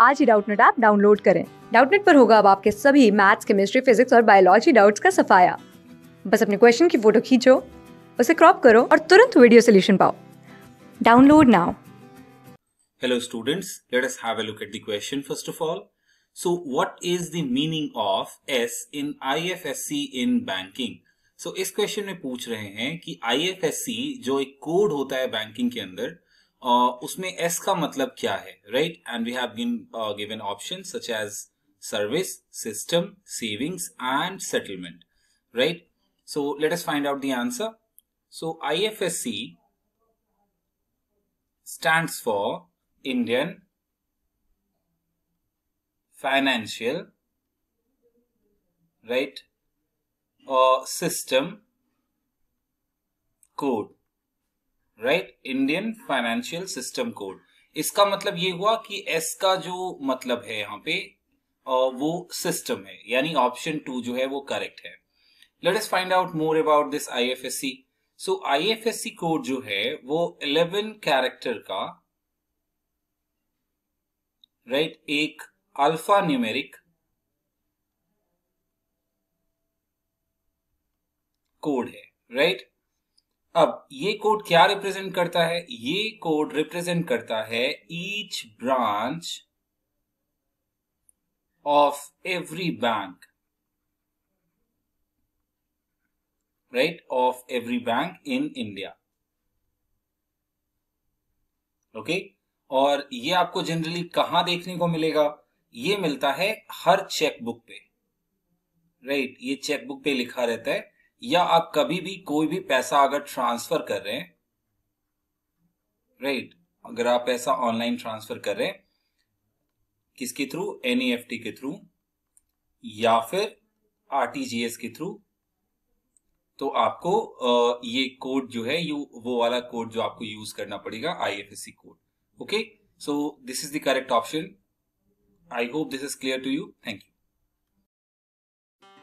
आज ही Doubtnet app download करें डाउटनेट पर होगा अब आपके सभी मैथ्स केमिस्ट्री फिजिक्स और बायोलॉजी डाउट्स का सफाया बस अपने क्वेश्चन की फोटो खींचो उसे क्रॉप करो और तुरंत वीडियो सोल्यूशन पाओ download now hello students let us have a look at the question first of all so what is the meaning of S in IFSC in banking so इस question में पूछ रहे हैं कि आईएफएससी जो एक code होता है बैंकिंग के अंदर उसमें एस का मतलब क्या है right and we have been given option such as service system savings and settlement right so let us find out the answer so IFSC stands for Indian Financial right or uh, system code right Indian financial system code इसका मतलब ये हुआ कि S का जो मतलब है यहाँ पे वो सिस्टम है यानी ऑप्शन टू जो है वो करेक्ट है let's find out more about this IFSC so IFSC code जो है वो 11 कैरेक्टर का राइट right, एक अल्फा न्यूमेरिक कोड है राइट right? अब ये कोड क्या रिप्रेजेंट करता है ये कोड रिप्रेजेंट करता है each branch of every bank right of every bank in India okay और ये आपको जनरली कहां देखने को मिलेगा ये मिलता है हर चेकबुक पे राइट right? ये चेकबुक पे लिखा रहता है या आप कभी भी कोई भी पैसा अगर ट्रांसफर कर रहे हैं राइट अगर आप पैसा ऑनलाइन ट्रांसफर कर रहे हैं किसके थ्रू एन e के थ्रू या फिर आरटीजीएस के थ्रू तो आपको ये कोड जो है यू वो वाला कोड जो आपको यूज करना पड़ेगा I code okay so this is the correct option I hope this is clear to you thank you